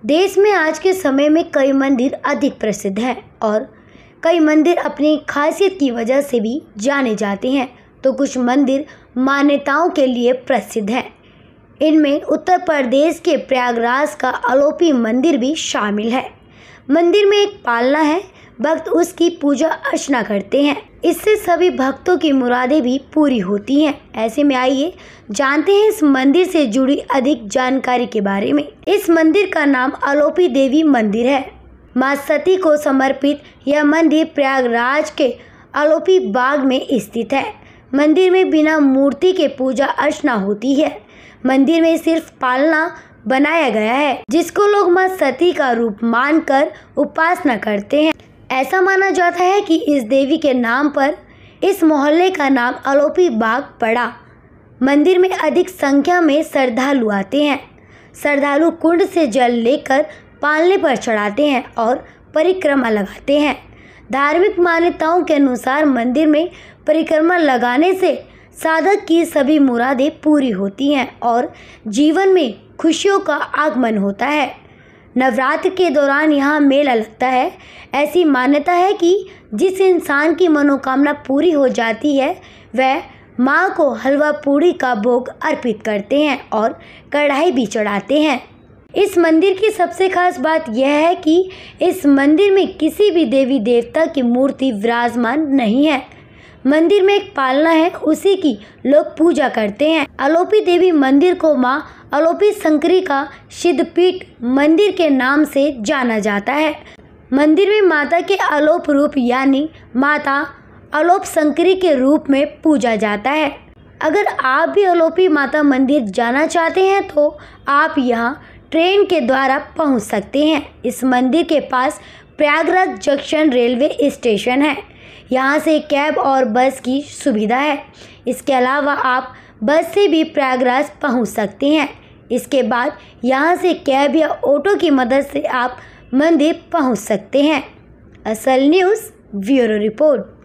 देश में आज के समय में कई मंदिर अधिक प्रसिद्ध हैं और कई मंदिर अपनी खासियत की वजह से भी जाने जाते हैं तो कुछ मंदिर मान्यताओं के लिए प्रसिद्ध हैं इनमें उत्तर प्रदेश के प्रयागराज का अलोपी मंदिर भी शामिल है मंदिर में एक पालना है भक्त उसकी पूजा अर्चना करते हैं इससे सभी भक्तों की मुरादें भी पूरी होती हैं ऐसे में आइए जानते हैं इस मंदिर से जुड़ी अधिक जानकारी के बारे में इस मंदिर का नाम आलोपी देवी मंदिर है माँ सती को समर्पित यह मंदिर प्रयागराज के आलोपी बाग में स्थित है मंदिर में बिना मूर्ति के पूजा अर्चना होती है मंदिर में सिर्फ पालना बनाया गया है जिसको लोग माँ सती का रूप मानकर उपासना करते हैं ऐसा माना जाता है कि इस देवी के नाम पर इस मोहल्ले का नाम आलोपी बाग पड़ा मंदिर में अधिक संख्या में श्रद्धालु आते हैं श्रद्धालु कुंड से जल लेकर पालने पर चढ़ाते हैं और परिक्रमा लगाते हैं धार्मिक मान्यताओं के अनुसार मंदिर में परिक्रमा लगाने से साधक की सभी मुरादें पूरी होती हैं और जीवन में खुशियों का आगमन होता है नवरात्र के दौरान यहाँ मेला लगता है ऐसी मान्यता है कि जिस इंसान की मनोकामना पूरी हो जाती है वह माँ को हलवा पूड़ी का भोग अर्पित करते हैं और कढ़ाई भी चढ़ाते हैं इस मंदिर की सबसे खास बात यह है कि इस मंदिर में किसी भी देवी देवता की मूर्ति विराजमान नहीं है मंदिर में एक पालना है उसी की लोग पूजा करते हैं अलोपी देवी मंदिर को माँ अलोपी संकरी का सिद्धपीठ मंदिर के नाम से जाना जाता है मंदिर में माता के अलोप रूप यानी माता अलोप संकरी के रूप में पूजा जाता है अगर आप भी अलोपी माता मंदिर जाना चाहते हैं तो आप यहाँ ट्रेन के द्वारा पहुँच सकते हैं इस मंदिर के पास प्रयागराज जंक्शन रेलवे स्टेशन है यहाँ से कैब और बस की सुविधा है इसके अलावा आप बस से भी प्रयागराज पहुँच सकते हैं इसके बाद यहाँ से कैब या ऑटो की मदद से आप मंदिर पहुँच सकते हैं असल न्यूज़ ब्यूरो रिपोर्ट